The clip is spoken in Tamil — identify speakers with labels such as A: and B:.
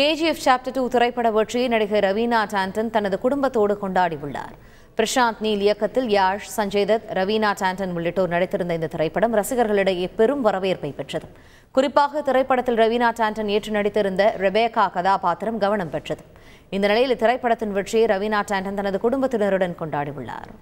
A: கேஜிஎஃப் சாப்டர் டூ திரைப்பட வெற்றியை நடிகர் ரவீனா டாண்டன் தனது குடும்பத்தோடு கொண்டாடியுள்ளார் பிரசாந்த் நீல் இயக்கத்தில் யாஷ் சஞ்சய் தத் ரவீனா டாண்டன் உள்ளிட்டோர் நடித்திருந்த இந்த திரைப்படம் ரசிகர்களிடையே பெரும் வரவேற்பை பெற்றது குறிப்பாக திரைப்படத்தில் ரவீனா டாண்டன் ஏற்று நடித்திருந்த ரெபேகா கதாபாத்திரம் கவனம் பெற்றது இந்த நிலையில் திரைப்படத்தின் வெற்றியை ரவீனா டாண்டன் தனது குடும்பத்தினருடன் கொண்டாடியுள்ளார்